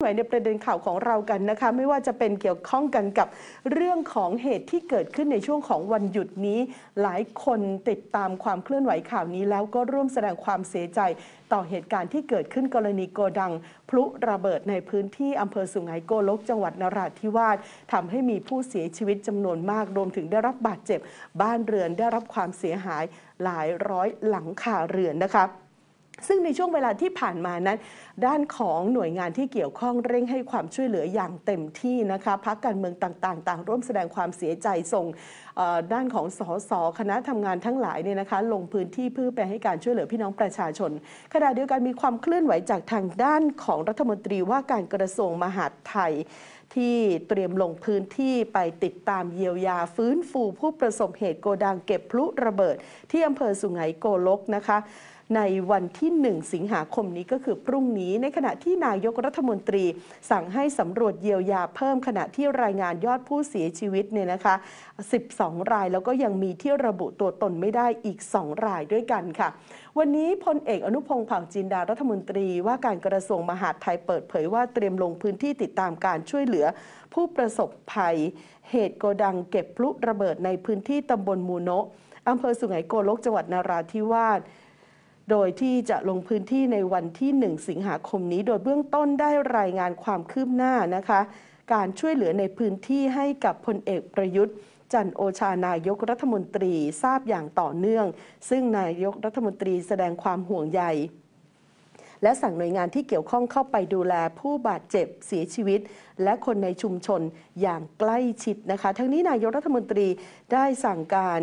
หมายในประเด็นข่าวของเรากันนะคะ ไม่ว่าจะเป็นเกี่ยวข้องกันกับเรื่องของเหตุที่เกิดขึ้นในช่วงของวันหยุดนี้ หลายคนติดตามความเคลื่อนไหวข่าวนี้แล้วก็ร่วมแสดงความเสียใจ ต่อเหตุการณ์ที่เกิดขึ้นกรณีโกดังพลุระเบิดในพื้นที่อำเภอสุไหงโกลก จังหวัดนราธิวาสทำให้มีผู้เสียชีวิตจำนวนมากรวมถึงได้รับบาดเจ็บบ้านเรือนได้รับความเสียหายหลายร้อยหลังคาเรือนนะคะซึ่งในช่วงเวลาที่ผ่านมานั้น ด้านของหน่วยงานที่เกี่ยวข้องเร่งให้ความช่วยเหลืออย่างเต็มที่นะคะพักการเมืองต่างๆต่างร่วมแสดงความเสียใจส่งด้านของสสคณะทำงานทั้งหลายเนี่ยนะคะลงพื้นที่เพื่อไปให้การช่วยเหลือพี่น้องประชาชน ขณะเดียวกันมีความเคลื่อนไหวจากทางด้านของรัฐมนตรีว่าการกระทรวงมหาดไทย ที่เตรียมลงพื้นที่ไปติดตามเยียวยาฟื้นฟูผู้ประสบเหตุโกดังเก็บพลุระเบิด ที่อำเภอสุไหงโกลกนะคะในวันที่ 1 สิงหาคมนี้ก็คือพรุ่งนี้ในขณะที่นายกรัฐมนตรี สั่งให้สำรวจเยียวยาเพิ่มขณะที่รายงานยอดผู้เสียชีวิตเนี่ยนะคะ 12 รายแล้วก็ยังมีที่ระบุตัวตนไม่ได้อีก 2 รายด้วยกันค่ะ วันนี้พลเอกอนุพงศ์เผ่าจินดารัฐมนตรี ว่าการกระทรวงมหาดไทยเปิดเผยว่าเตรียมลงพื้นที่ติดตามการช่วยเหลือ ผู้ประสบภัยเหตุโกดังเก็บพลุระเบิดในพื้นที่ตำบลมูโนะอำเภอสุไหงโกลกจังหวัดนาราธิวาสโดยที่จะลงพื้นที่ในวันที่ 1 สิงหาคมนี้ โดยเบื้องต้นได้รายงานความคืบหน้านะคะ การช่วยเหลือในพื้นที่ให้กับพลเอกประยุทธ์ จันโอชานายกรัฐมนตรีทราบอย่างต่อเนื่อง ซึ่งนายกรัฐมนตรีแสดงความห่วงใยและสั่งหน่วยงานที่เกี่ยวข้องเข้าไปดูแลผู้บาดเจ็บเสียชีวิตและคนในชุมชนอย่างใกล้ชิดนะคะทั้งนี้นายกรัฐมนตรีได้สั่งการ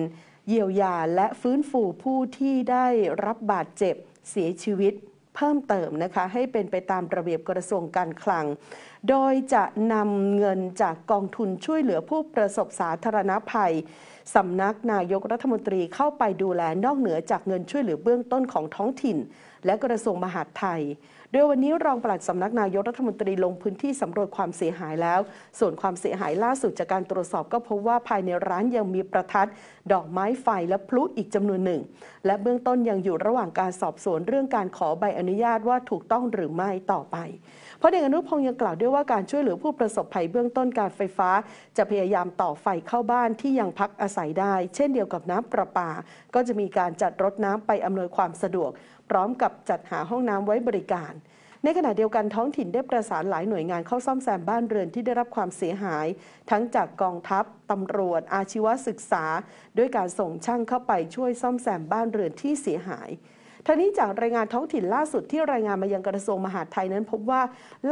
เยียวยาและฟื้นฟูผู้ที่ได้รับบาดเจ็บเสียชีวิตเพิ่มเติมนะคะ ให้เป็นไปตามระเบียบกระทรวงการคลัง โดยจะนำเงินจากกองทุนช่วยเหลือผู้ประสบสาธารณภัยสำนักนายกรัฐมนตรีเข้าไปดูแลนอกเหนือจากเงินช่วยเหลือเบื้องต้นของท้องถิ่น และกระทรวงมหาดไทยดยวันนี้รองปลัดสำนักนายกรัฐมนตรีลงพื้นที่สำรวจความเสียหายแล้ว ส่วนความเสียหายล่าสุดจากการตรวจสอบก็พบว่าภายในร้านยังมีประทัด ดอกไม้ไฟ และพลุอีกจำนวนหนึ่ง และเบื้องต้นยังอยู่ระหว่างการสอบสวนเรื่องการขอใบอนุญาตว่าถูกต้องหรือไม่ต่อไปพราะเด็กอนุพงศ์ยังกล่าวด้วยว่าการช่วยเหลือผู้ประสบภัยเบื้องต้นการไฟฟ้า จะพยายามต่อไฟเข้าบ้านที่ยังพักอาศัยได้ เช่นเดียวกับน้ำประปา ก็จะมีการจัดรถน้ำไปอำนวยความสะดวกพร้อมกับจัดหาห้องน้ำไว้บริการ ในขณะเดียวกันท้องถิ่นได้ประสานหลายหน่วยงานเข้าซ่อมแซมบ้านเรือนที่ได้รับความเสียหาย ทั้งจากกองทัพ ตำรวจ อาชีวศึกษา ด้วยการส่งช่างเข้าไปช่วยซ่อมแซมบ้านเรือนที่เสียหายท่านี้จากรายงานท้องถิ่นล่าสุดที่รายงานมายังกระทรวงมหาดไทยนั้นพบว่า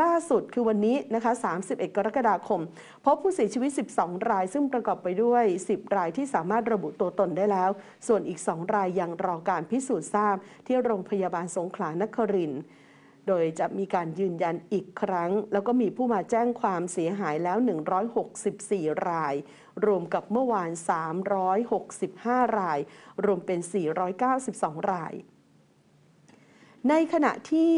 ล่าสุดคือวันนี้นะคะ 31 กรกฎาคม พบผู้เสียชีวิต 12 ราย ซึ่งประกอบไปด้วย 10 รายที่สามารถระบุตัวตนได้แล้ว ส่วนอีก 2 ราย ยังรอการพิสูจน์ทราบที่โรงพยาบาลสงขลานคริน โดยจะมีการยืนยันอีกครั้ง แล้วก็มีผู้มาแจ้งความเสียหายแล้ว 164 ราย รวมกับเมื่อวาน 365 ราย รวมเป็น 492 รายในขณะที่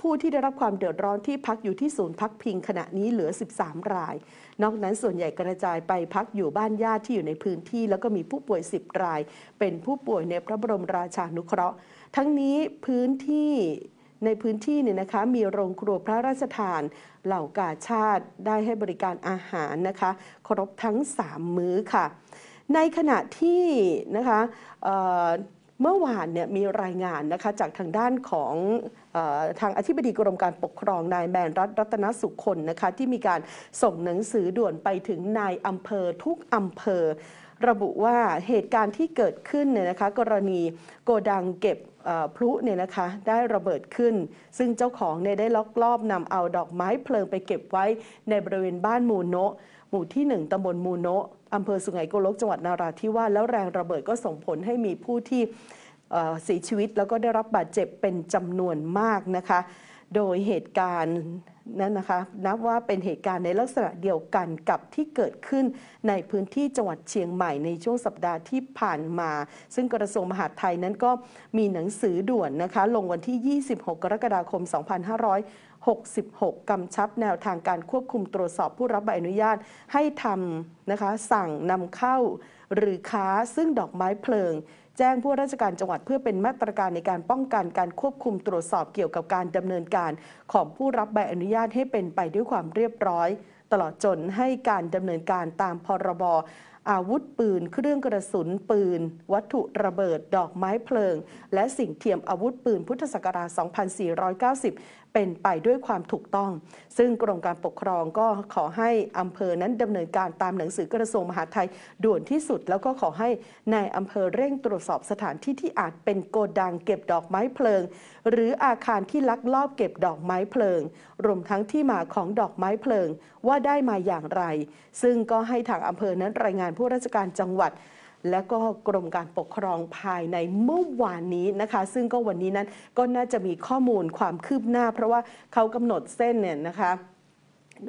ผู้ที่ได้รับความเดือดร้อนที่พักอยู่ที่ศูนย์พักพิงขณะนี้เหลือ 13 ราย นอกนั้นส่วนใหญ่กระจายไปพักอยู่บ้านญาติที่อยู่ในพื้นที่ แล้วก็มีผู้ป่วย 10 รายเป็นผู้ป่วยในพระบรมราชานุเคราะห์ ทั้งนี้พื้นที่ในพื้นที่เนี่ยนะคะมีโรงครัวพระราชทานเหล่ากาชาติได้ให้บริการอาหารนะคะ ครบทั้ง3มื้อค่ะ ในขณะที่นะคะเมื่อวานเนี่ยมีรายงานนะคะจากทางด้านของทางอธิบดีกรมการปกครองนายแมนรัตรัตนสุขคนนะคะที่มีการส่งหนังสือด่วนไปถึงนายอำเภอทุกอำเภอ ระบุว่าเหตุการณ์ที่เกิดขึ้นเนี่ยนะคะกรณีโกดังเก็บพลุเนี่ยนะคะได้ระเบิดขึ้น ซึ่งเจ้าของเนี่ยได้ล็อกลอบนำเอาดอกไม้เพลิงไปเก็บไว้ในบริเวณบ้านมูโนะหมู่ที่ 1ตำบลมูโนะอำเภอสุไหงโกลกจังหวัดนาราธิวาสแล้วแรงระเบิดก็ส่งผลให้มีผู้ที่เสียชีวิตแล้วก็ได้รับบาดเจ็บเป็นจำนวนมากนะคะโดยเหตุการณ์นั้นนะคะนับว่าเป็นเหตุการณ์ในลักษณะเดียวกันกับที่เกิดขึ้นในพื้นที่จังหวัดเชียงใหม่ในช่วงสัปดาห์ที่ผ่านมา ซึ่งกระทรวงมหาดไทยนั้นก็มีหนังสือด่วนนะคะลงวันที่ 26 กรกฎาคม 2500 66 กำชับแนวทางการควบคุมตรวจสอบผู้รับใบอนุญาตให้ทำนะคะสั่งนำเข้า หรือค้าซึ่งดอกไม้เพลิง แจ้งผู้ราชการจังหวัดเพื่อเป็นมาตรการในการป้องกันการควบคุมตรวจสอบเกี่ยวกับการดำเนินการ ของผู้รับใบอนุญาตให้เป็นไปด้วยความเรียบร้อย ตลอดจนให้การดำเนินการตามพรบอาวุธปืนเครื่องกระสุนปืน วัตถุระเบิดดอกไม้เพลิง และสิ่งเทียมอาวุธปืนพุทธศักราช 2490เป็นไปด้วยความถูกต้อง ซึ่งกรมการปกครองก็ขอให้ อำเภอนั้นดำเนินการตามหนังสือกระทรวงมหาดไทยด่วนที่สุด แล้วก็ขอให้นายอำเภอเร่ง ตรวจสอบสถานที่ที่อาจเป็นโกดังเก็บดอกไม้เพลิง หรืออาคารที่ลักลอบเก็บดอกไม้เพลิง รวมทั้งที่มาของดอกไม้เพลิงว่าได้มาอย่างไร ซึ่งก็ให้ทางอำเภอนั้นรายงานผู้ราชการจังหวัดและก็กรมการปกครองภายในเมื่อวานนี้ นะคะซึ่งก็วันนี้นั้นก็น่าจะมีข้อมูลความคืบหน้า เพราะว่าเขากำหนดเส้นเนี่ยนะคะ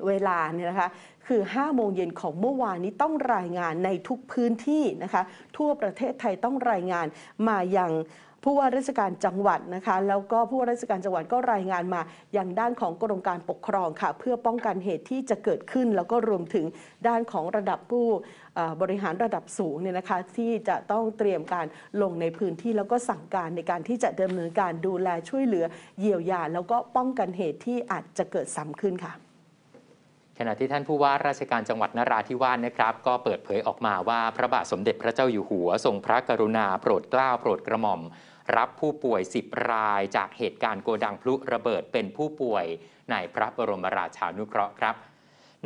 เวลาเนี่ยนะคะคือ5โมงเย็นของเมื่อวานนี้ต้องรายงานในทุกพื้นที่นะคะ ทั่วประเทศไทยต้องรายงานมาอย่างผู้ว่าราชการจังหวัดนะคะ แล้วก็ผู้ว่าราชการจังหวัดก็รายงานมาอย่างด้านของกรมการปกครองค่ะเพื่อป้องกันเหตุที่จะเกิดขึ้น แล้วก็รวมถึงด้านของระดับผู้บริหารระดับสูงเนี่ยนะคะที่จะต้องเตรียมการลงในพื้นที่แล้วก็สั่งการในการที่จะดำเนินการดูแลช่วยเหลือเยียวยาแล้วก็ป้องกันเหตุที่อาจจะเกิดซ้ำขึ้นค่ะ ขณะที่ท่านผู้ว่า ราชการจังหวัดนราธิวาสนะครับ ก็เปิดเผยออกมาว่า พระบาทสมเด็จพระเจ้าอยู่หัวทรงพระกรุณาโปรดเกล้าโปรดกระหม่อมรับผู้ป่วย 10รายจากเหตุการณ์โกดังพลุระเบิดเป็นผู้ป่วยในพระบรมราชานุเคราะห์ครับ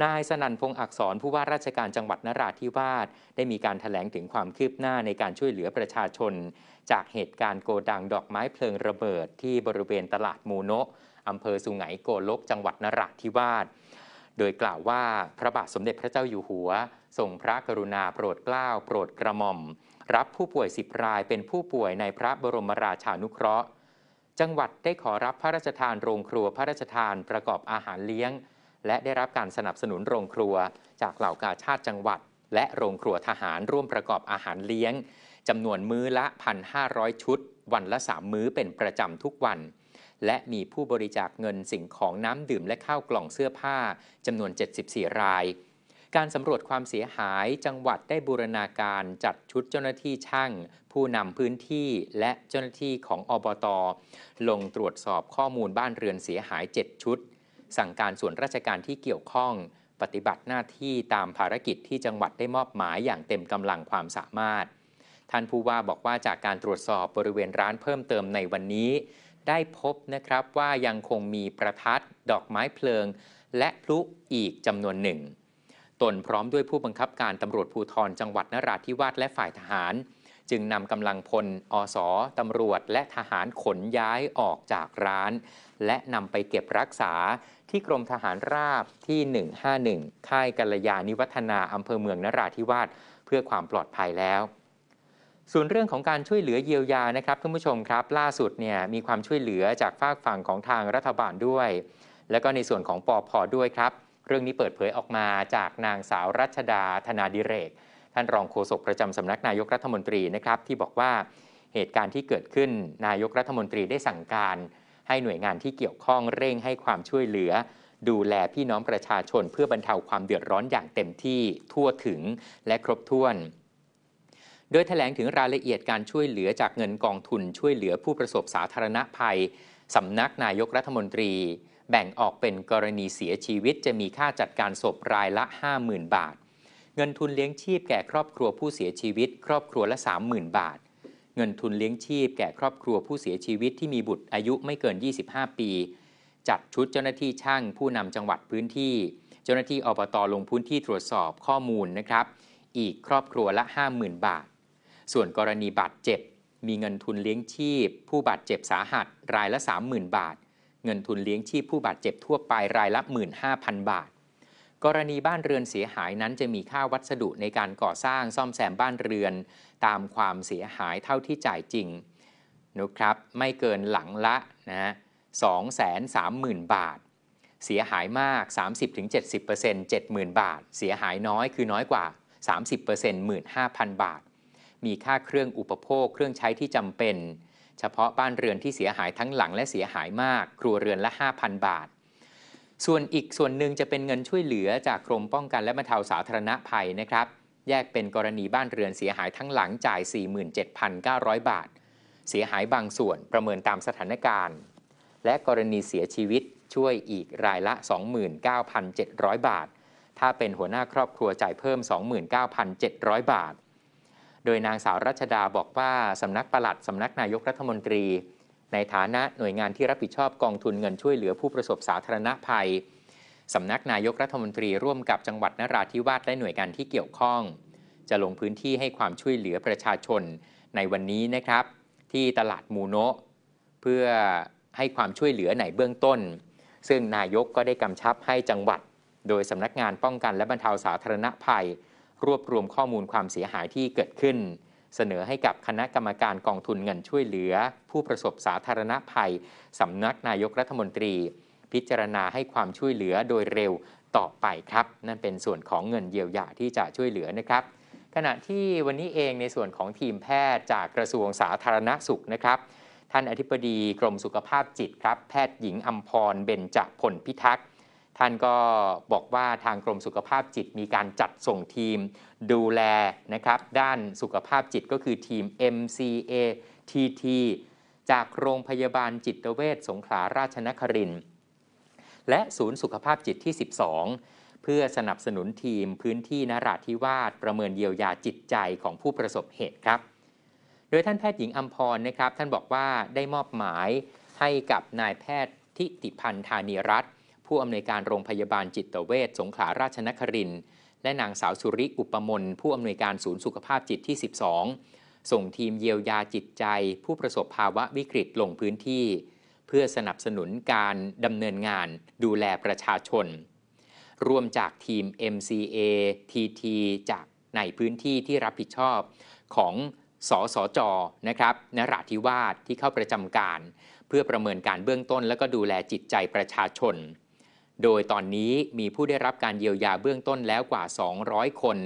นายสนันพงอักษรผู้ว่าราชการจังหวัดนราธิวาสได้มีการถแถลงถึงความคืบหน้าในการช่วยเหลือประชาชน จากเหตุการณ์โกดังดอกไม้เพลิงระเบิด ที่บริเวณตลาดมูโนะอำเภอสุงไหงโกลกจังหวัดนราธิวาสโดยกล่าวว่าพระบาทสมเด็จพระเจ้าอยู่หัวทรงพระกรุณาโปรดเกล้าโปรดกระหม่อมรับผู้ป่วย10รายเป็นผู้ป่วยในพระบรมราชานุเคราะห์จังหวัดได้ขอรับพระราชทานโรงครัวพระราชทานประกอบอาหารเลี้ยง และได้รับการสนับสนุนโรงครัว จากเหล่ากาชาติจังหวัด และโรงครัวทหารร่วมประกอบอาหารเลี้ยงจำนวนมื้อละ1,500ชุด วันละ3มื้อเป็นประจำทุกวัน และมีผู้บริจาคเงินสิ่งของน้ำดื่มและข้าวกล่องเสื้อผ้าจำนวน 74 รายการสำรวจความเสียหายจังหวัดได้บูรณาการจัดชุดเจ้าหน้าที่ช่างผู้นำพื้นที่และเจ้าหน้าที่ของอบตลงตรวจสอบข้อมูลบ้านเรือนเสียหาย 7 ชุด สั่งการส่วนราชการที่เกี่ยวข้อง ปฏิบัติหน้าที่ตามภารกิจที่จังหวัดได้มอบหมายอย่างเต็มกำลังความสามารถ ท่านผู้ว่าบอกว่าจากการตรวจสอบบริเวณร้านเพิ่มเติมในวันนี้ ได้พบนะครับว่ายังคงมีประทัดดอกไม้เพลิง และพลุอีกจำนวนหนึ่งตนพร้อมด้วยผู้บังคับการตำรวจภูธร จังหวัดนราธิวาสและฝ่ายทหาร จึงนำกำลังพล อสอตำรวจและทหารขนย้ายออกจากร้าน และนำไปเก็บรักษาที่กรมทหารราบที่ 151 ค่ายกัลยาณิวัฒนาอำเภอเมืองนราธิวาสเพื่อความปลอดภัยแล้ว ส่วนเรื่องของการช่วยเหลือเยียวยานะครับท่านผู้ชมครับ ล่าสุดเนี่ยมีความช่วยเหลือจากฝากฝั่งของทางรัฐบาลด้วย และก็ในส่วนของปอพอด้วยครับเรื่องนี้เปิดเผยออกมาจากนางสาวรัชดาธนาดิเรก ท่านรองโฆษกประจำสำนักนายกรัฐมนตรีนะครับที่บอกว่าเหตุการณ์ที่เกิดขึ้น นายกรัฐมนตรีได้สั่งการ ให้หน่วยงานที่เกี่ยวข้องเร่งให้ความช่วยเหลือ ดูแลพี่น้องประชาชนเพื่อบรรเทาความเดือดร้อนอย่างเต็มที่ทั่วถึงและครบถ้วน โดยถแถลงถึงรายละเอียดการช่วยเหลือจากเงินกองทุนช่วยเหลือผู้ประสบสาธารณภัยสำนักนายกรัฐมนตรีแบ่งออกเป็นกรณีเสียชีวิตจะมีค่าจัดการศพรายละ 50,000 บาท เงินทุนเลี้ยงชีพแก่ครอบครัวผู้เสียชีวิต ครอบครัวละ 30,000 บาท เงินทุนเลี้ยงชีพแก่ครอบครัวผู้เสียชีวิต ที่มีบุตรอายุไม่เกิน 25 ปี จัดชุดเจ้าหน้าที่ช่างผู้นำจังหวัดพื้นที่ เจ้าหน้าที่อบตลงพื้นที่ตรวจสอบข้อมูลนะครับอีกครอบครัวละ 50,000 บาท ส่วนกรณีบาดเจ็บมีเงินทุนเลี้ยงชีพ ผู้บาดเจ็บสาหัสรายละ 30,000 บาทเงินทุนเลี้ยงชีพผู้บาดเจ็บทั่วไป รายละ 15,000 บาท กรณีบ้านเรือนเสียหายนั้นจะมีค่าวัสดุในการก่อสร้างซ่อมแซมบ้านเรือน ตามความเสียหายเท่าที่จ่ายจริง นะครับ ไม่เกินหลังละนะ230,000 บาท เสียหายมาก 30-70% 70,000 บาท เสียหายน้อยคือน้อยกว่า 30% 15,000 บาท มีค่าเครื่องอุปโภค เครื่องใช้ที่จำเป็นเฉพาะบ้านเรือนที่เสียหายทั้งหลังและเสียหายมาก ครัวเรือนละ 5,000 บาท ส่วนอีกส่วนหนึ่งจะเป็นเงินช่วยเหลือจากกรมป้องกันและบรรเทาสาธารณภัยนะครับ แยกเป็นกรณีบ้านเรือนเสียหายทั้งหลังจ่าย 47,900 บาท เสียหายบางส่วนประเมินตามสถานการณ์ และกรณีเสียชีวิตช่วยอีกรายละ 29,700 บาท ถ้าเป็นหัวหน้าครอบครัวจ่ายเพิ่ม 29,700 บาทโดยนางสาวรัชดาบอกว่าสำนักปลัด สำนักนายกรัฐมนตรี ในฐานะหน่วยงานที่รับผิดชอบกองทุนเงินช่วยเหลือผู้ประสบสาธารณภัยสำนักนายกรัฐมนตรีร่วมกับจังหวัดนราธิวาสและหน่วยงานที่เกี่ยวข้องจะลงพื้นที่ให้ความช่วยเหลือประชาชน ในวันนี้นะครับที่ตลาดมูโนะเพื่อให้ความช่วยเหลือในเบื้องต้น ซึ่งนายกก็ได้กำชับให้จังหวัด โดยสำนักงานป้องกันและบรรเทาสาธารณภัยรวบรวมข้อมูลความเสียหายที่เกิดขึ้น เสนอให้กับคณะกรรมการกองทุนเงินช่วยเหลือ ผู้ประสบสาธารณภัยสำนักนายกรัฐมนตรี พิจารณาให้ความช่วยเหลือโดยเร็วต่อไปครับ นั่นเป็นส่วนของเงินเยียวยาที่จะช่วยเหลือนะครับ ขณะที่วันนี้เองในส่วนของทีมแพทย์จากกระทรวงสาธารณสุขนะครับ ท่านอธิบดีกรมสุขภาพจิตครับ แพทย์หญิงอัมพรเบญจพลพิทักษ์ท่านก็บอกว่าทางกรมสุขภาพจิตมีการจัดส่งทีมดูแลนะครับด้านสุขภาพจิตก็คือทีม MCA TT จากโรงพยาบาลจิตเวชสงขลาราชนครินทร์และศูนย์สุขภาพจิตที่ 12 เพื่อสนับสนุนทีมพื้นที่นราธิวาสประเมินเยียวยาจิตใจของผู้ประสบเหตุครับ โดยท่านแพทย์หญิงอัมพรนะครับท่านบอกว่าได้มอบหมายให้กับนายแพทย์ทิติพันธ์ธานีรัตนผู้อำนวยการโรงพยาบาลจิตเวชสงขลาราชนครินและนางสาวสุริอุปมนผู้อำนวยการศูนย์สุขภาพจิตที่ 12 ส่งทีมเยียวยาจิตใจ ผู้ประสบภาวะวิกฤตลงพื้นที่ เพื่อสนับสนุนการดำเนินงานดูแลประชาชนรวมจากทีม MCA TT จากในพื้นที่ที่รับผิดชอบของสสจนะครับนราธิวาสที่เข้าประจำการ เพื่อประเมินการเบื้องต้น และก็ดูแลจิตใจประชาชนโดยตอนนี้มีผู้ได้รับการเยียวยาเบื้องต้นแล้วกว่า 200 คน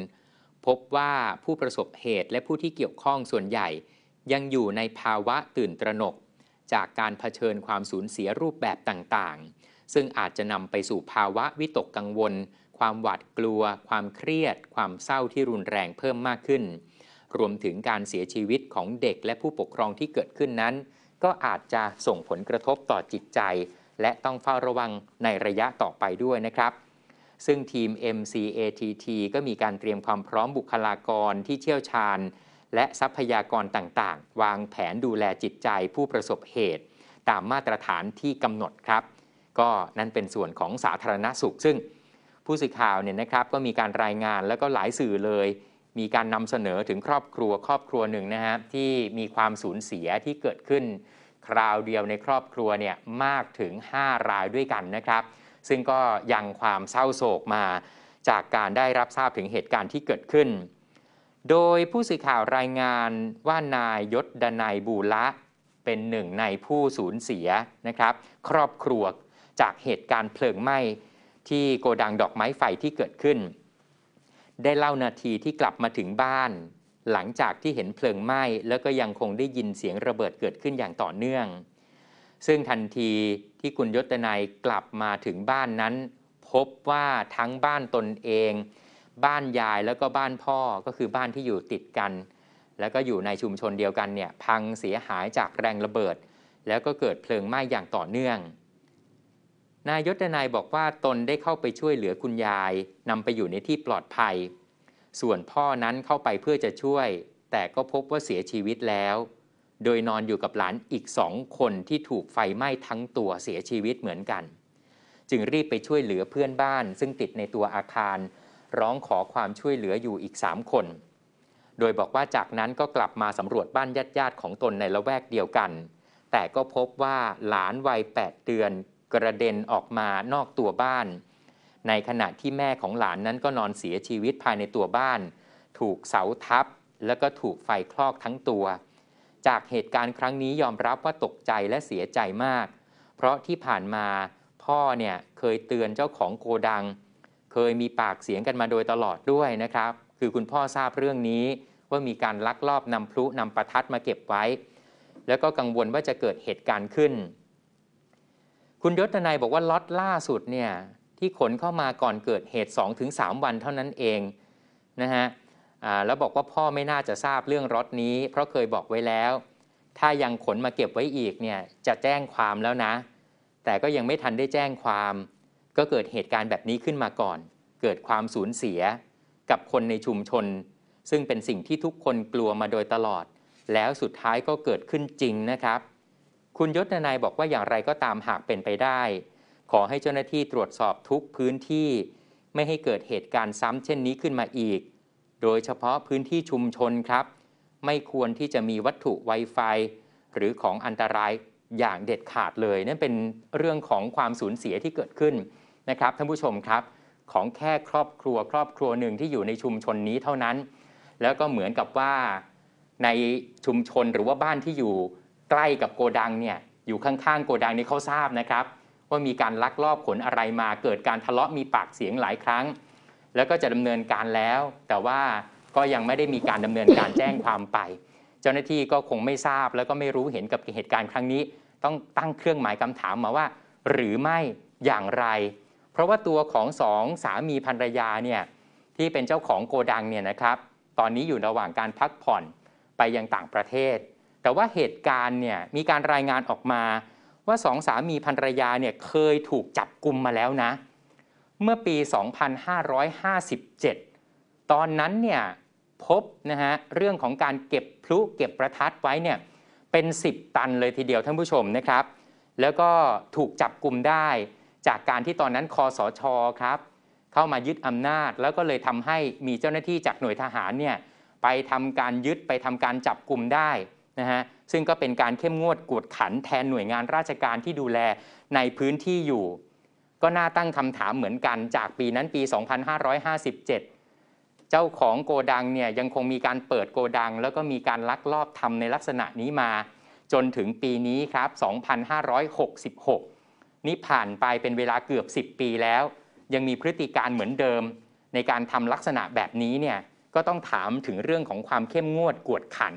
พบว่าผู้ประสบเหตุและผู้ที่เกี่ยวข้องส่วนใหญ่ ยังอยู่ในภาวะตื่นตระหนก จากการเผชิญความสูญเสียรูปแบบต่างๆ ซึ่งอาจจะนำไปสู่ภาวะวิตกกังวล ความหวาดกลัว ความเครียด ความเศร้าที่รุนแรงเพิ่มมากขึ้น รวมถึงการเสียชีวิตของเด็กและผู้ปกครองที่เกิดขึ้นนั้น ก็อาจจะส่งผลกระทบต่อจิตใจและต้องเฝ้าระวังในระยะต่อไปด้วยนะครับ ซึ่งทีม MCATT ก็มีการเตรียมความพร้อมบุคลากรที่เชี่ยวชาญ และทรัพยากรต่างๆ วางแผนดูแลจิตใจผู้ประสบเหตุ ตามมาตรฐานที่กำหนดครับ ก็นั่นเป็นส่วนของสาธารณสุข ซึ่งผู้สื่อข่าวเนี่ยนะครับก็มีการรายงานแล้วก็หลายสื่อเลย มีการนำเสนอถึงครอบครัวครอบครัวหนึ่งนะฮะที่มีความสูญเสียที่เกิดขึ้นคราวเดียวในครอบครัวเนี่ยมากถึง 5 รายด้วยกันนะครับ ซึ่งก็ยังความเศร้าโศกมาจากการได้รับทราบถึงเหตุการณ์ที่เกิดขึ้น โดยผู้สื่อข่าวรายงานว่านายยศดนายบูละเป็นหนึ่งในผู้สูญเสียนะครับ ครอบครัวจากเหตุการณ์เพลิงไหม้ที่โกดังดอกไม้ไฟที่เกิดขึ้น ได้เล่านาทีที่กลับมาถึงบ้านหลังจากที่เห็นเพลิงไหม้แล้วก็ยังคงได้ยินเสียงระเบิดเกิดขึ้นอย่างต่อเนื่อง ซึ่งทันทีที่คุณยศนายกลับมาถึงบ้านนั้น พบว่าทั้งบ้านตนเอง บ้านยายแล้วก็บ้านพ่อก็คือบ้านที่อยู่ติดกัน แล้วก็อยู่ในชุมชนเดียวกันเนี่ยพังเสียหายจากแรงระเบิด แล้วก็เกิดเพลิงไหม้อย่างต่อเนื่อง นายยศนายบอกว่าตนได้เข้าไปช่วยเหลือคุณยายนำไปอยู่ในที่ปลอดภัยส่วนพ่อนั้นเข้าไปเพื่อจะช่วย แต่ก็พบว่าเสียชีวิตแล้ว โดยนอนอยู่กับหลานอีกสองคนที่ถูกไฟไหม้ทั้งตัวเสียชีวิตเหมือนกัน จึงรีบไปช่วยเหลือเพื่อนบ้าน ซึ่งติดในตัวอาคาร ร้องขอความช่วยเหลืออยู่อีกสามคน โดยบอกว่าจากนั้นก็กลับมาสำรวจบ้านญาติๆของตนในละแวกเดียวกัน แต่ก็พบว่าหลานวัย 8 เดือนกระเด็นออกมานอกตัวบ้านในขณะที่แม่ของหลานนั้นก็นอนเสียชีวิตภายในตัวบ้าน ถูกเสาทับ แล้วก็ถูกไฟคลอกทั้งตัว จากเหตุการณ์ครั้งนี้ยอมรับว่าตกใจและเสียใจมาก เพราะที่ผ่านมาพ่อเนี่ยเคยเตือนเจ้าของโกดัง เคยมีปากเสียงกันมาโดยตลอดด้วยนะครับ คือคุณพ่อทราบเรื่องนี้ว่ามีการลักลอบนำพลุนำประทัดมาเก็บไว้ แล้วก็กังวลว่าจะเกิดเหตุการณ์ขึ้น คุณยศนายบอกว่าล็อตล่าสุดเนี่ยที่ขนเข้ามาก่อนเกิดเหตุ 2-3 วันเท่านั้นเองนะฮะแล้วบอกว่าพ่อไม่น่าจะทราบเรื่องรถนี้ เพราะเคยบอกไว้แล้ว ถ้ายังขนมาเก็บไว้อีกเนี่ยจะแจ้งความแล้วนะ แต่ก็ยังไม่ทันได้แจ้งความ ก็เกิดเหตุการณ์แบบนี้ขึ้นมาก่อน เกิดความสูญเสียกับคนในชุมชน ซึ่งเป็นสิ่งที่ทุกคนกลัวมาโดยตลอด แล้วสุดท้ายก็เกิดขึ้นจริงนะครับ คุณยศนายบอกว่าอย่างไรก็ตามหากเป็นไปได้ขอให้เจ้าหน้าที่ตรวจสอบทุกพื้นที่ไม่ให้เกิดเหตุการณ์ซ้ำเช่นนี้ขึ้นมาอีก โดยเฉพาะพื้นที่ชุมชนครับ ไม่ควรที่จะมีวัตถุไวไฟหรือของอันตรายอย่างเด็ดขาดเลยนั่นเป็นเรื่องของความสูญเสียที่เกิดขึ้นนะครับท่านผู้ชมครับของแค่ครอบครัวครอบครัวหนึ่งที่อยู่ในชุมชนนี้เท่านั้น แล้วก็เหมือนกับว่าในชุมชนหรือว่าบ้านที่อยู่ใกล้กับโกดังเนี่ยอยู่ข้างๆโกดังนี้เขาทราบนะครับว่ามีการลักลอบขนอะไรมาเกิดการทะเลาะมีปากเสียงหลายครั้ง แล้วก็จะดำเนินการแล้ว แต่ว่าก็ยังไม่ได้มีการดำเนินการแจ้งความไป เจ้าหน้าที่ก็คงไม่ทราบแล้วก็ไม่รู้เห็นกับเหตุการณ์ครั้งนี้ ต้องตั้งเครื่องหมายคำถามมาว่า หรือไม่อย่างไร เพราะว่าตัวของสองสามีภรรยาเนี่ยที่เป็นเจ้าของโกดังเนี่ยนะครับตอนนี้อยู่ระหว่างการพักผ่อนไปยังต่างประเทศ แต่ว่าเหตุการณ์เนี่ยมีการรายงานออกมาว่าสองสามีภรรยาเนี่ยเคยถูกจับกลุมมาแล้วนะ เมื่อปี 2557 ตอนนั้นเนี่ยพบนะฮะเรื่องของการเก็บพลุเก็บประทัดไว้เนี่ยเป็น 10 ตันเลยทีเดียวท่านผู้ชมนะครับ แล้วก็ถูกจับกลุ่มได้ จากการที่ตอนนั้นคอสชอครับ เข้ามายึดอำนาจ แล้วก็เลยทำให้มีเจ้าหน้าที่จากหน่วยทหารเนี่ยไปทำการยึดไปทำการจับกลุ่มได้นะฮะซึ่งก็เป็นการเข้มงวดกวดขันแทนหน่วยงานราชการที่ดูแลในพื้นที่อยู่ ก็น่าตั้งคำถามเหมือนกันจากปีนั้นปี 2557 เจ้าของโกดังเนี่ยยังคงมีการเปิดโกดัง แล้วก็มีการลักลอบทำในลักษณะนี้มา จนถึงปีนี้ครับ 2566นี่ผ่านไปเป็นเวลาเกือบ 10 ปีแล้ว ยังมีพฤติการเหมือนเดิม ในการทำลักษณะแบบนี้เนี่ยก็ต้องถามถึงเรื่องของความเข้มงวดกวดขัน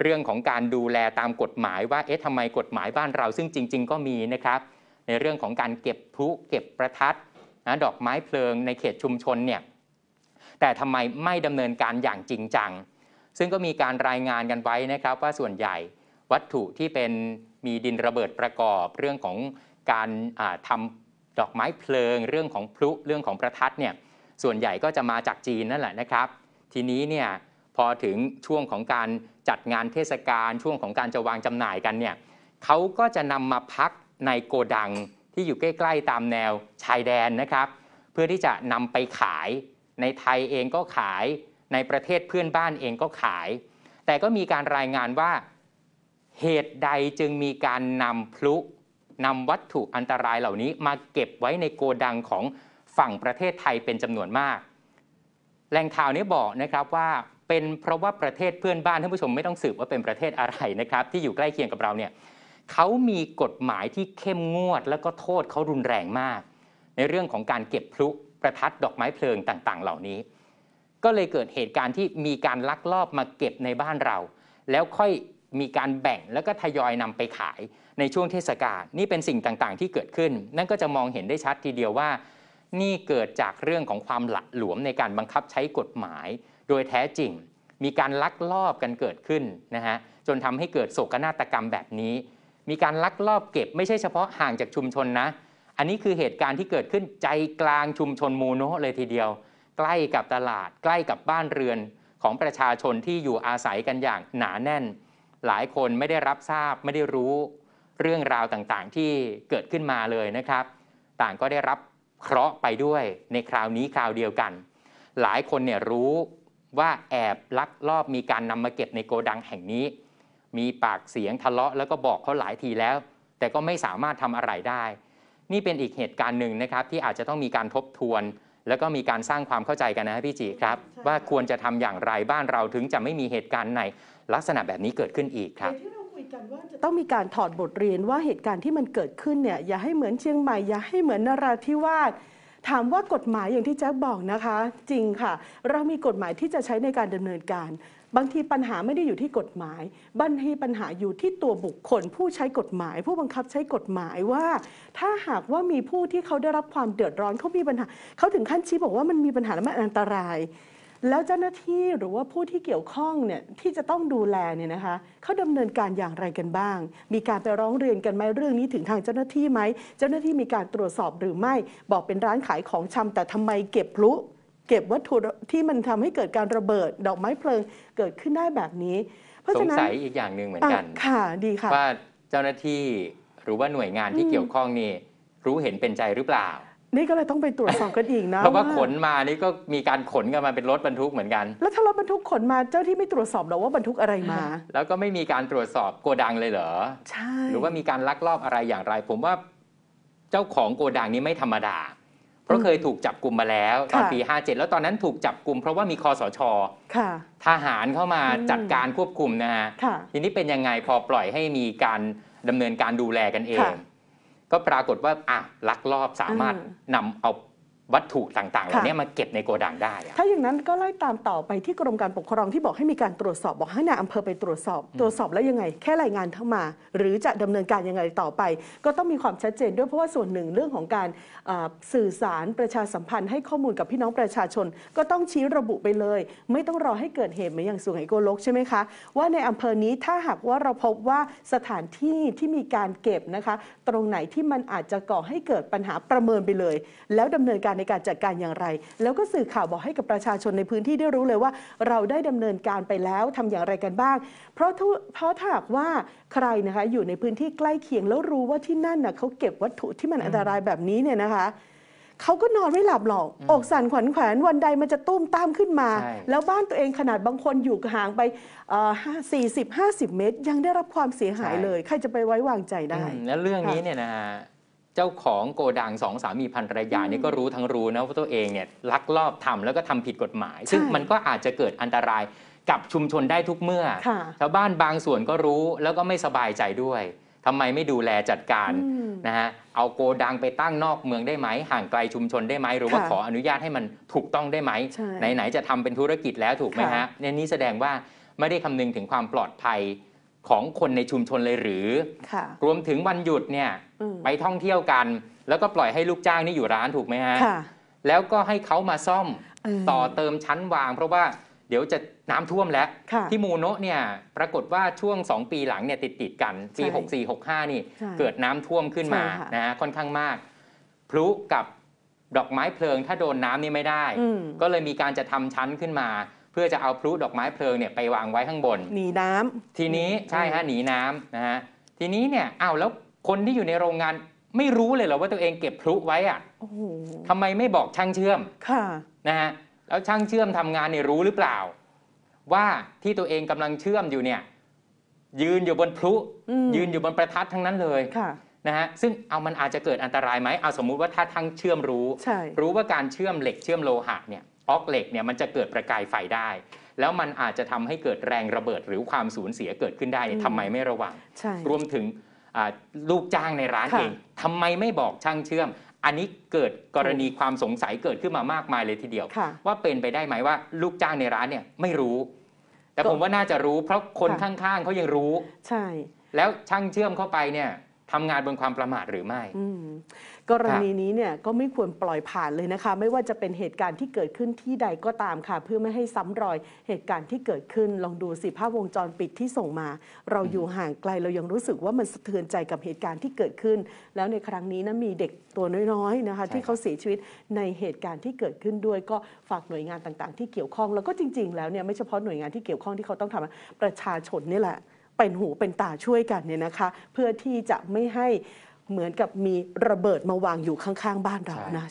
เรื่องของการดูแลตามกฎหมาย ว่าเอ๊ะทำไมกฎหมายบ้านเราซึ่งจริง ๆ ก็มีนะครับ ในเรื่องของการเก็บพลุเก็บประทัดนะดอกไม้เพลิงในเขตชุมชนเนี่ยแต่ทำไมไม่ดำเนินการอย่างจริงจังซึ่งก็มีการรายงานกันไว้นะครับ ว่าส่วนใหญ่วัตถุที่เป็นมีดินระเบิดประกอบ เรื่องของการทำดอกไม้เพลิง เรื่องของพลุเรื่องของประทัดเนี่ยส่วนใหญ่ก็จะมาจากจีนนั่นแหละนะครับ ทีนี้เนี่ยพอถึงช่วงของการจัดงานเทศกาลช่วงของการจะวางจำหน่ายกันเนี่ยเขาก็จะนำมาพักในโกดังที่อยู่ใกล้ๆตามแนวชายแดนนะครับ เพื่อที่จะนำไปขายในไทยเองก็ขายในประเทศเพื่อนบ้านเองก็ขาย แต่ก็มีการรายงานว่าเหตุใดจึงมีการนำพลุนำวัตถุอันตรายเหล่านี้มาเก็บไว้ในโกดังของฝั่งประเทศไทยเป็นจำนวนมากแหล่งข่าวนี้บอกนะครับว่าเป็นเพราะว่าประเทศเพื่อนบ้านท่านผู้ชมไม่ต้องสืบว่าเป็นประเทศอะไรนะครับที่อยู่ใกล้เคียงกับเราเนี่ยเขามีกฎหมายที่เข้มงวด แล้วก็โทษเขารุนแรงมาก ในเรื่องของการเก็บพลุประทัดดอกไม้เพลิงต่าง ๆ เหล่านี้ ก็เลยเกิดเหตุการณ์ที่มีการลักลอบมาเก็บในบ้านเรา แล้วค่อยมีการแบ่งแล้วก็ทยอยนำไปขายในช่วงเทศกาลนี่เป็นสิ่งต่างๆ ที่เกิดขึ้น นั่นก็จะมองเห็นได้ชัดทีเดียวว่า นี่เกิดจากเรื่องของความหละหลวมในการบังคับใช้กฎหมายโดยแท้จริงมีการลักลอบกันเกิดขึ้นนะฮะจนทำให้เกิดโศกนาฏกรรมแบบนี้ มีการลักลอบเก็บไม่ใช่เฉพาะห่างจากชุมชนนะอันนี้คือเหตุการณ์ที่เกิดขึ้นใจกลางชุมชนมูโนเลยทีเดียว ใกล้กับตลาดใกล้กับบ้านเรือนของประชาชนที่อยู่อาศัยกันอย่างหนาแน่น หลายคนไม่ได้รับทราบไม่ได้รู้เรื่องราวต่างๆที่เกิดขึ้นมาเลยนะครับ ต่างก็ได้รับเคราะห์ไปด้วยในคราวนี้คราวเดียวกัน หลายคนเนี่ยรู้ว่าแอบลักลอบมีการนำมาเก็บในโกดังแห่งนี้ มีปากเสียงทะเลาะ แล้วก็บอกเขาหลายทีแล้ว แต่ก็ไม่สามารถทำอะไรได้ นี่เป็นอีกเหตุการณ์หนึ่งนะครับ ที่อาจจะต้องมีการทบทวน แล้วก็มีการสร้างความเข้าใจกันนะพี่จีครับ ว่าควรจะทำอย่างไรบ้านเราถึงจะไม่มีเหตุการณ์ในลักษณะแบบนี้เกิดขึ้นอีกครับต้องมีการถอดบทเรียนว่าเหตุการณ์ที่มันเกิดขึ้นเนี่ยอย่าให้เหมือนเชียงใหม่อย่าให้เหมือนนราธิวาสถามว่ากฎหมายอย่างที่แจ๊คบอกนะคะ จริงค่ะ เรามีกฎหมายที่จะใช้ในการดำเนินการ บางทีปัญหาไม่ได้อยู่ที่กฎหมายบางทีปัญหาอยู่ที่ตัวบุคคล ผู้ใช้กฎหมาย ผู้บังคับใช้กฎหมายว่า ถ้าหากว่ามีผู้ที่เขาได้รับความเดือดร้อนเขามีปัญหา เขาถึงขั้นชี้บอกว่ามันมีปัญหาและมันอันตรายแล้วเจ้าหน้าที่หรือว่าผู้ที่เกี่ยวข้องเนี่ยที่จะต้องดูแลเนี่ยนะคะเขาดำเนินการอย่างไรกันบ้าง มีการไปร้องเรียนกันไหมเรื่องนี้ถึงทางเจ้าหน้าที่ไหมเจ้าหน้าที่มีการตรวจสอบหรือไม่บอกเป็นร้านขายของชำ แต่ทำไมเก็บพลุเก็บวัตถุที่มันทำให้เกิดการระเบิดดอกไม้เพลิง เกิดขึ้นได้แบบนี้ เพราะฉะนั้นสงสัยอีกอย่างหนึ่งเหมือนกันค่ะดีค่ะว่าเจ้าหน้าที่หรือว่าหน่วยงานที่เกี่ยวข้องนี่รู้เห็นเป็นใจหรือเปล่านี่ก็เลยต้องไปตรวจสอบกันอีกนะเพราะว่าขนมานี่ก็มีการขนกันมาเป็นรถบรรทุกเหมือนกัน แล้วถ้ารถบรรทุกขนมาเจ้าที่ไม่ตรวจสอบหรอว่าบรรทุกอะไรมา แล้วก็ไม่มีการตรวจสอบโกดังเลยเหรอใช่หรือว่ามีการลักลอบอะไรอย่างไรผมว่า เจ้าของโกดังนี้ไม่ธรรมดา เพราะเคยถูกจับกลุ่มมาแล้วตอนปี 57 แล้วตอนนั้นถูกจับกลุ่มเพราะว่ามีคอสชทหารเข้ามาจัดการควบคุมนะฮะทีนี้เป็นยังไงพอปล่อยให้มีการดำเนินการดูแลกันเองก็ปรากฏว่าอ่ะลักลอบสามารถนำเอาวัตถุต่างๆเหล่านี้มาเก็บในโกดังได้ ถ้าอย่างนั้นก็ไล่ตามต่อไปที่กรมการปกครองที่บอกให้มีการตรวจสอบ บอกให้นายอำเภอไปตรวจสอบ ตรวจสอบแล้วยังไง แค่รายงานเข้ามา หรือจะดำเนินการยังไงต่อไป ก็ต้องมีความชัดเจนด้วยเพราะว่าส่วนหนึ่งเรื่องของการสื่อสารประชาสัมพันธ์ให้ข้อมูลกับพี่น้องประชาชน ก็ต้องชี้ระบุไปเลย ไม่ต้องรอให้เกิดเหตุเหมือนอย่างสุไหงโกลกใช่ไหมคะว่า ในอำเภอนี้ถ้าหากว่าเราพบว่าสถานที่ที่มีการเก็บนะคะตรงไหนที่มันอาจจะก่อให้เกิดปัญหาประเมินไปเลย แล้วดำเนินการในการจัดการอย่างไร แล้วก็สื่อข่าวบอกให้กับประชาชนในพื้นที่ได้รู้เลยว่า เราได้ดำเนินการไปแล้วทำอย่างไรกันบ้าง เพราะเพราะถ้าหากว่าใครนะคะ อยู่ในพื้นที่ใกล้เคียงแล้วรู้ว่าที่นั่นน่ะเขาเก็บวัตถุที่มันอันตรายแบบนี้เนี่ยนะคะเขาก็นอนไม่หลับหรอก อกสั่นขวัญแขวนวันใดมันจะตุ้มตามขึ้นมา แล้วบ้านตัวเองขนาดบางคนอยู่ห่างไป 40-50 เมตร ยังได้รับความเสียหายเลย ใครจะไปไว้วางใจได้และเรื่องนี้เนี่ยนะฮะจ้าของโกดังสองสามีพภรรยานี่ก็รู้ทั้งรู้นะว่าตัวเองเนี่ยลักลอบทำแล้วก็ทำผิดกฎหมาย ซึ่งมันก็อาจจะเกิดอันตรายกับชุมชนได้ทุกเมื่อชาวบ้านบางส่วนก็รู้แล้วก็ไม่สบายใจด้วย ทำไมไม่ดูแลจัดการนะฮะเอาโกดังไปตั้งนอกเมืองได้ไหม ห่างไกลชุมชนได้ไหม หรือว่าขออนุญาตให้มันถูกต้องได้ไหมไหนๆจะทำเป็นธุรกิจแล้วถูกไหมฮะเนี่ยนี่แสดงว่าไม่ได้คำนึงถึงความปลอดภัยของคนในชุมชนเลยหรือค่ะ รวมถึงวันหยุดเนี่ย ไปท่องเที่ยวกัน แล้วก็ปล่อยให้ลูกจ้างนี่อยู่ร้านถูกไหมฮะค่ะแล้วก็ให้เขามาซ่อมต่อเติมชั้นวางเพราะว่าเดี๋ยวจะน้ำท่วมแล้ว ที่มูโนเนี่ย ปรากฏว่าช่วง 2 ปีหลังเนี่ยติดติดกันปีสี่64 65 นี่เกิดน้ำท่วมขึ้นมาะนะฮะค่อนข้างมาก พลุกับดอกไม้เพลิงถ้าโดนน้ำนี่ไม่ได้ก็เลยมีการจะทำชั้นขึ้นมาเพื่อจะเอาพลุดอกไม้เพลิงเนี่ยไปวางไว้ข้างบน หนีน้ำทีนี้ใช่ฮะ หนีน้ำนะฮะทีนี้เนี่ยอ้าวแล้วคนที่อยู่ในโรงงานไม่รู้เลยเหรอว่าตัวเองเก็บพลุไว้อะทำทำไมไม่บอกช่างเชื่อมค่ะนะฮะแล้วช่างเชื่อมทำงานเนี่ยรู้หรือเปล่า ว่าที่ตัวเองกำลังเชื่อมอยู่เนี่ย ยืนอยู่บนพลุ ยืนอยู่บนประทัดทั้งนั้นเลยค่ะนะฮะซึ่งเอามันอาจจะเกิดอันตรายไหมเอาสมมุติว่าถ้าทั้งเชื่อมรู้ รู้ว่าการเชื่อมเหล็กเชื่อมโลหะเนี่ยออกเหล็กเนี่ยมันจะเกิดประกายไฟได้ แล้วมันอาจจะทำให้เกิดแรงระเบิดหรือความสูญเสียเกิดขึ้นได้ทำทำไมไม่ระวังรวมถึงลูกจ้างในร้านเองทำไมไม่บอกช่างเชื่อม อันนี้เกิดกรณีความสงสัยเกิดขึ้นมามากมายเลยทีเดียวว่าเป็นไปได้ไหมว่า ลูกจ้างในร้านเนี่ยไม่รู้ แต่ผมว่าน่าจะรู้ เพราะคนข้างๆเขายังรู้ ใช่ แล้วช่างเชื่อมเข้าไปเนี่ยทำงานบนความประมาทหรือไม่กรณีนี้เนี่ยก็ไม่ควรปล่อยผ่านเลยนะคะ ไม่ว่าจะเป็นเหตุการณ์ที่เกิดขึ้นที่ใดก็ตามค่ะ เพื่อไม่ให้ซ้ำรอยเหตุการณ์ที่เกิดขึ้น ลองดูสิภาพวงจรปิดที่ส่งมา เราอยู่ห่างไกลเรายังรู้สึกว่ามันสะเทือนใจกับเหตุการณ์ที่เกิดขึ้น แล้วในครั้งนี้นะมีเด็กตัวน้อยๆ นะคะ ที่เขาเสียชีวิตในเหตุการณ์ที่เกิดขึ้นด้วย ก็ฝากหน่วยงานต่างๆ ที่เกี่ยวข้อง แล้วก็จริงๆแล้วเนี่ยไม่เฉพาะหน่วยงานที่เกี่ยวข้องที่เขาต้องทำประชาชนนี่แหละเป็นหูเป็นตาช่วยกันเนี่ยนะคะ เพื่อที่จะไม่ให้เหมือนกับมีระเบิดมาวางอยู่ข้างๆบ้านเรานะ